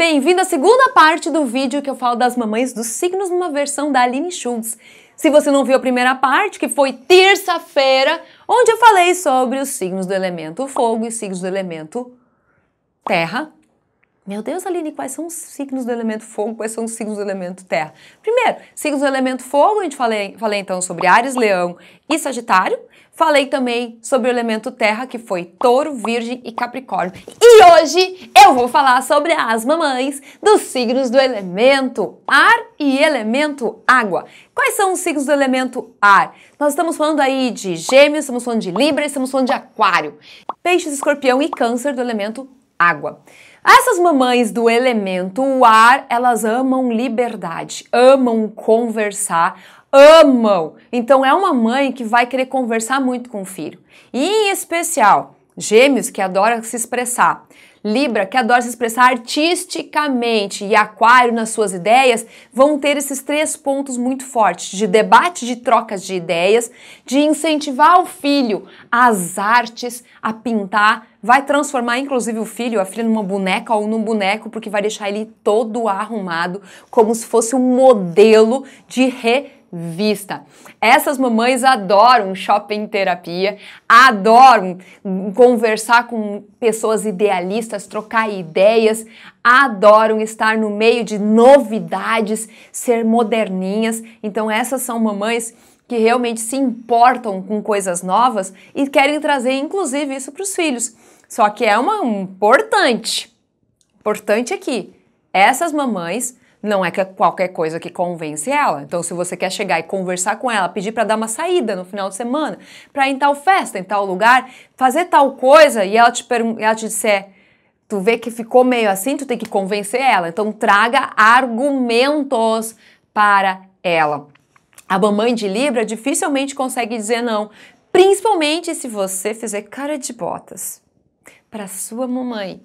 bem-vindo à segunda parte do vídeo que eu falo das mamães dos signos numa versão da Aline Schultz. Se você não viu a primeira parte, que foi terça-feira, onde eu falei sobre os signos do elemento fogo e signos do elemento terra, meu Deus, Aline, quais são os signos do elemento fogo? Quais são os signos do elemento terra? Primeiro, signos do elemento fogo, a gente falei, falei então sobre Ares, Leão e Sagitário. Falei também sobre o elemento terra, que foi touro, virgem e capricórnio. E hoje eu vou falar sobre as mamães dos signos do elemento ar e elemento água. Quais são os signos do elemento ar? Nós estamos falando aí de gêmeos, estamos falando de libra, estamos falando de aquário. Peixes, escorpião e câncer do elemento água. Essas mamães do elemento ar, elas amam liberdade, amam conversar, amam. Então é uma mãe que vai querer conversar muito com o filho. E em especial, gêmeos que adoram se expressar. Libra, que adora se expressar artisticamente, e Aquário, nas suas ideias, vão ter esses três pontos muito fortes: de debate, de trocas de ideias, de incentivar o filho às artes, a pintar, vai transformar inclusive o filho, a filha, numa boneca ou num boneco, porque vai deixar ele todo arrumado, como se fosse um modelo de re vista. Essas mamães adoram shopping terapia, adoram conversar com pessoas idealistas, trocar ideias, adoram estar no meio de novidades, ser moderninhas. Então essas são mamães que realmente se importam com coisas novas e querem trazer inclusive isso para os filhos. Só que é uma importante. Importante aqui. Essas mamães não é, é qualquer coisa que convence ela. Então, se você quer chegar e conversar com ela, pedir para dar uma saída no final de semana, para ir em tal festa, em tal lugar, fazer tal coisa, e ela te, ela te disser, tu vê que ficou meio assim, tu tem que convencer ela. Então, traga argumentos para ela. A mamãe de Libra dificilmente consegue dizer não, principalmente se você fizer cara de botas para sua mamãe.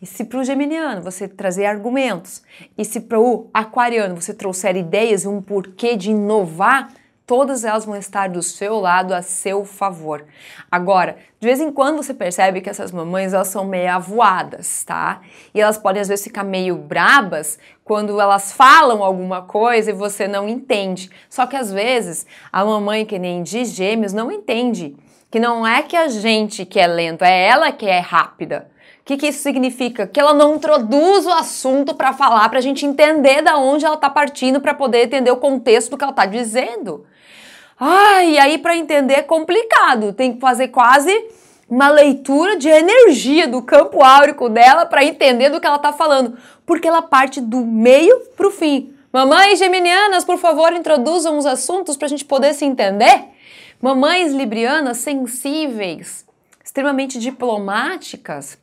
E se para o geminiano você trazer argumentos, e se para o aquariano você trouxer ideias e um porquê de inovar, todas elas vão estar do seu lado a seu favor. Agora, de vez em quando você percebe que essas mamães elas são meio avoadas, tá? E elas podem às vezes ficar meio brabas quando elas falam alguma coisa e você não entende. Só que às vezes a mamãe que nem de gêmeos não entende que não é que a gente que é lento, é ela que é rápida. O que, que isso significa? Que ela não introduz o assunto para falar, para a gente entender da onde ela está partindo, para poder entender o contexto do que ela está dizendo. Ai, ah, aí para entender é complicado. Tem que fazer quase uma leitura de energia do campo áurico dela para entender do que ela está falando, porque ela parte do meio para o fim. Mamãe geminianas, por favor, introduzam os assuntos para a gente poder se entender. Mamães librianas sensíveis, extremamente diplomáticas,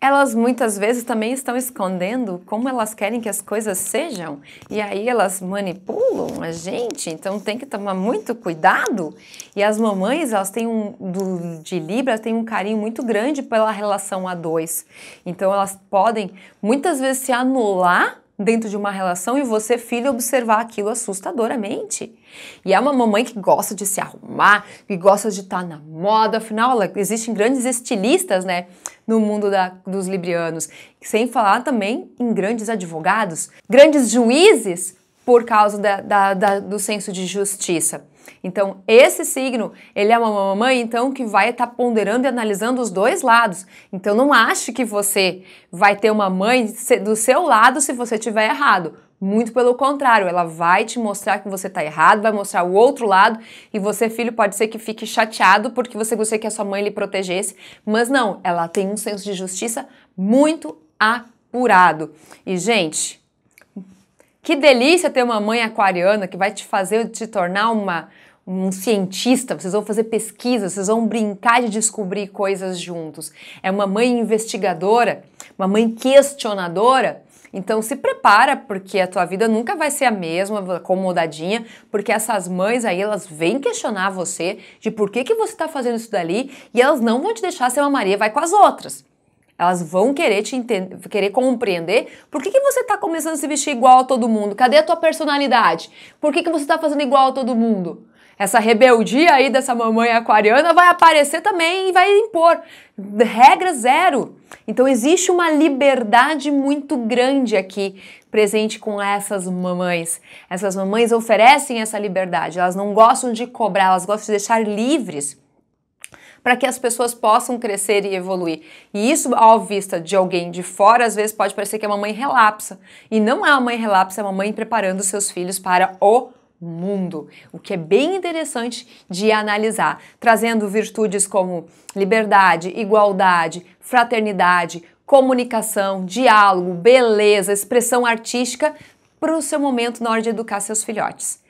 elas muitas vezes também estão escondendo como elas querem que as coisas sejam e aí elas manipulam a gente, então tem que tomar muito cuidado. E as mamães, elas têm um do, de Libra, têm um carinho muito grande pela relação a dois. Então elas podem muitas vezes se anular dentro de uma relação e você, filho, observar aquilo assustadoramente. E é uma mamãe que gosta de se arrumar, que gosta de estar tá na moda, afinal, ela, existem grandes estilistas, né, no mundo da, dos librianos. Sem falar também em grandes advogados, grandes juízes por causa da, da, do senso de justiça. Então, esse signo, ele é uma mamãe, então, que vai estar tá ponderando e analisando os dois lados. Então, não ache que você vai ter uma mãe do seu lado se você tiver errado. Muito pelo contrário, ela vai te mostrar que você está errado, vai mostrar o outro lado e você, filho, pode ser que fique chateado porque você gostaria que a sua mãe lhe protegesse, mas não, ela tem um senso de justiça muito apurado. E, gente, que delícia ter uma mãe aquariana que vai te fazer te tornar uma um cientista, vocês vão fazer pesquisa, vocês vão brincar de descobrir coisas juntos. É uma mãe investigadora, uma mãe questionadora. Então se prepara, porque a tua vida nunca vai ser a mesma, acomodadinha, porque essas mães aí, elas vêm questionar você de por que, que você está fazendo isso dali e elas não vão te deixar ser uma Maria, vai com as outras. Elas vão querer te querer compreender por que, que você está começando a se vestir igual a todo mundo. Cadê a tua personalidade? Por que, que você está fazendo igual a todo mundo? Essa rebeldia aí dessa mamãe aquariana vai aparecer também e vai impor. Regra zero. Então existe uma liberdade muito grande aqui presente com essas mamães. Essas mamães oferecem essa liberdade, elas não gostam de cobrar, elas gostam de deixar livres para que as pessoas possam crescer e evoluir. E isso, ao vista de alguém de fora, às vezes pode parecer que é uma mãe relapsa. E não é uma mãe relapsa, é uma mãe preparando seus filhos para o mundo, o que é bem interessante de analisar, trazendo virtudes como liberdade, igualdade, fraternidade, comunicação, diálogo, beleza, expressão artística para o seu momento na hora de educar seus filhotes.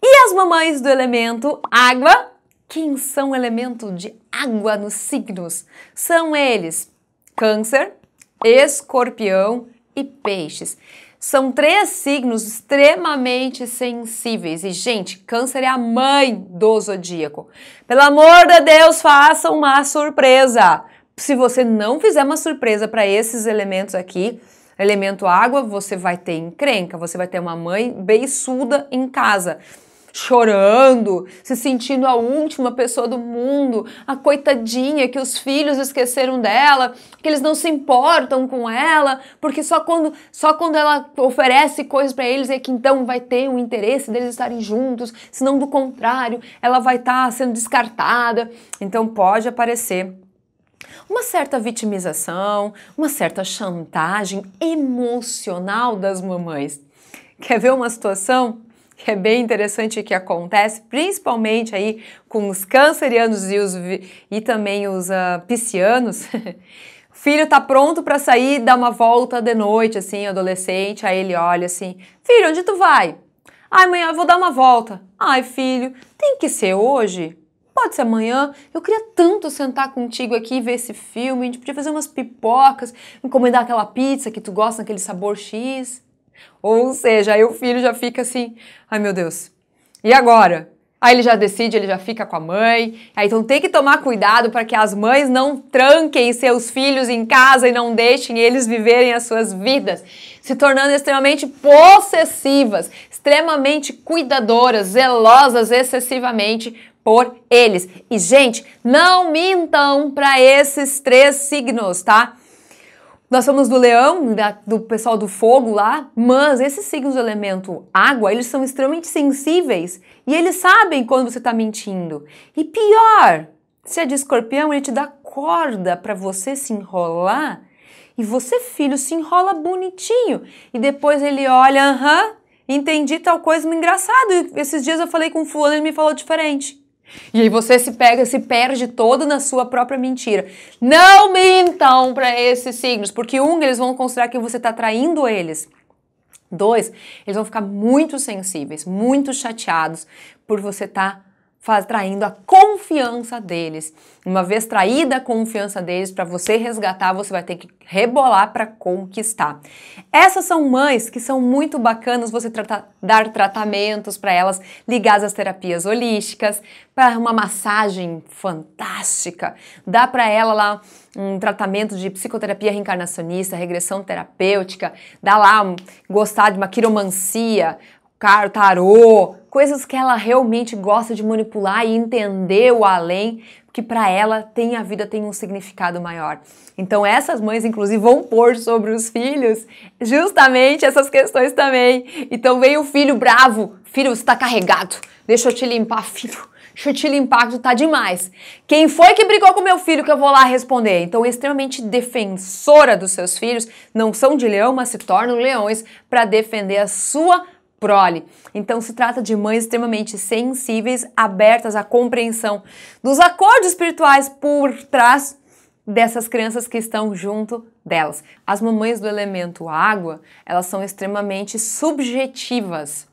E as mamães do elemento água quem são o elemento de água nos signos? São eles Câncer, Escorpião e Peixes. São três signos extremamente sensíveis. E, gente, Câncer é a mãe do zodíaco. Pelo amor de Deus, faça uma surpresa. Se você não fizer uma surpresa para esses elementos aqui, elemento água, você vai ter encrenca, você vai ter uma mãe beiçuda em casa chorando, se sentindo a última pessoa do mundo, a coitadinha que os filhos esqueceram dela, que eles não se importam com ela, porque só quando, só quando ela oferece coisas para eles é que então vai ter o um interesse deles estarem juntos, senão do contrário, ela vai estar tá sendo descartada. Então pode aparecer uma certa vitimização, uma certa chantagem emocional das mamães. Quer ver uma situação que é bem interessante que acontece, principalmente aí com os cancerianos e, os, e também os uh, piscianos. o filho tá pronto para sair, dar uma volta de noite, assim, adolescente, aí ele olha assim, filho, onde tu vai? Ai, amanhã eu vou dar uma volta. Ai, filho, tem que ser hoje? Pode ser amanhã. Eu queria tanto sentar contigo aqui e ver esse filme. A gente podia fazer umas pipocas, encomendar aquela pizza que tu gosta, aquele sabor X. Ou seja, aí o filho já fica assim, ai meu Deus, e agora? Aí ele já decide, ele já fica com a mãe. Aí, então tem que tomar cuidado para que as mães não tranquem seus filhos em casa e não deixem eles viverem as suas vidas, se tornando extremamente possessivas, extremamente cuidadoras, zelosas excessivamente por eles. E gente, não mintam para esses três signos, tá? Nós somos do leão, da, do pessoal do fogo lá, mas esses signos do elemento água, eles são extremamente sensíveis e eles sabem quando você está mentindo. E pior, se é de escorpião, ele te dá corda para você se enrolar e você, filho, se enrola bonitinho. E depois ele olha, aham, entendi tal coisa, engraçado. Esses dias eu falei com fulano, ele me falou diferente. E aí você se pega, se perde todo na sua própria mentira. Não mintam para esses signos, porque um, eles vão considerar que você está traindo eles. Dois, eles vão ficar muito sensíveis, muito chateados por você estar tá faz, traindo a confiança deles. Uma vez traída a confiança deles, para você resgatar, você vai ter que rebolar para conquistar. Essas são mães que são muito bacanas você tratar, dar tratamentos para elas, ligadas às terapias holísticas, para uma massagem fantástica, dá para ela lá um tratamento de psicoterapia reencarnacionista, regressão terapêutica, dá lá um, gostar de uma quiromancia, tarô, coisas que ela realmente gosta de manipular e entender o além, que para ela tem a vida tem um significado maior. Então essas mães inclusive vão pôr sobre os filhos justamente essas questões também. Então vem o filho bravo, filho está carregado, deixa eu te limpar, filho. Deixa eu te limpar tu tá demais. Quem foi que brigou com meu filho que eu vou lá responder? Então, extremamente defensora dos seus filhos, não são de leão, mas se tornam leões para defender a sua prole. Então, se trata de mães extremamente sensíveis, abertas à compreensão dos acordos espirituais por trás dessas crianças que estão junto delas. As mamães do elemento água, elas são extremamente subjetivas.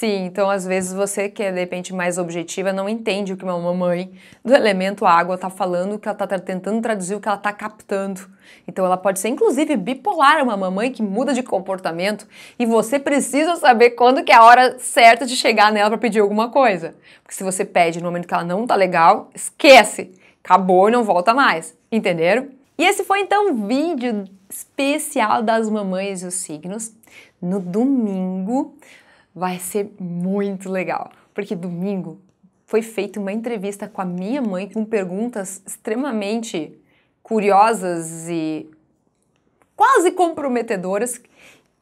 Sim, então às vezes você que é de repente mais objetiva não entende o que uma mamãe do elemento água está falando, o que ela está tentando traduzir o que ela está captando. Então ela pode ser inclusive bipolar, uma mamãe que muda de comportamento e você precisa saber quando que é a hora certa de chegar nela para pedir alguma coisa. Porque se você pede no momento que ela não está legal, esquece, acabou e não volta mais. Entenderam? E esse foi então o vídeo especial das mamães e os signos. No domingo vai ser muito legal, porque domingo foi feita uma entrevista com a minha mãe com perguntas extremamente curiosas e quase comprometedoras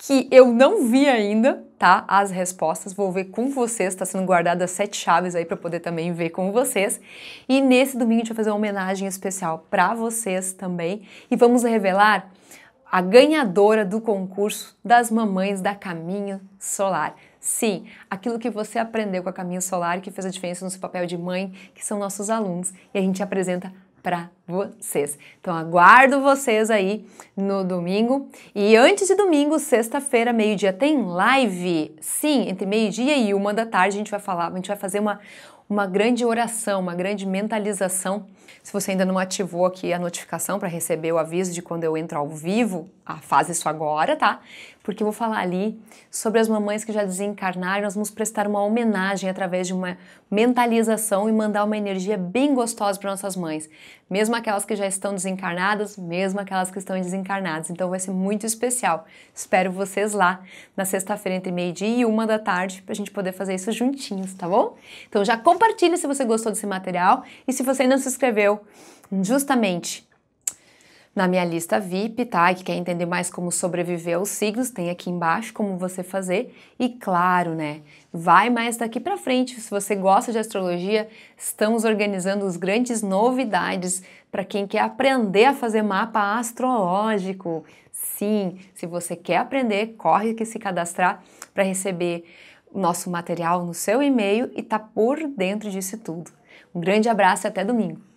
que eu não vi ainda, tá? As respostas, vou ver com vocês, está sendo guardada sete chaves aí para poder também ver com vocês. E nesse domingo a gente vai fazer uma homenagem especial para vocês também e vamos revelar a ganhadora do concurso das mamães da Caminho Solar. Sim, aquilo que você aprendeu com a Caminho Solar que fez a diferença no seu papel de mãe, que são nossos alunos, e a gente apresenta para vocês. Então aguardo vocês aí no domingo. E antes de domingo, sexta-feira, meio-dia, tem live. Sim, entre meio-dia e uma da tarde a gente vai falar, a gente vai fazer uma, uma grande oração, uma grande mentalização. Se você ainda não ativou aqui a notificação para receber o aviso de quando eu entro ao vivo, ah, faz isso agora, tá? porque eu vou falar ali sobre as mamães que já desencarnaram. Nós vamos prestar uma homenagem através de uma mentalização e mandar uma energia bem gostosa para nossas mães, mesmo aquelas que já estão desencarnadas, mesmo aquelas que estão desencarnadas. Então vai ser muito especial. Espero vocês lá na sexta-feira entre meio-dia e uma da tarde para a gente poder fazer isso juntinhos, tá bom? Então já compartilha se você gostou desse material e se você ainda não se inscreveu, justamente na minha lista VIP, tá? que quer entender mais como sobreviver aos signos, tem aqui embaixo como você fazer. E claro, né? Vai mais daqui para frente, se você gosta de astrologia, estamos organizando as grandes novidades para quem quer aprender a fazer mapa astrológico. Sim, se você quer aprender, corre que se cadastrar para receber nosso material no seu e-mail e tá por dentro disso tudo. Um grande abraço e até domingo.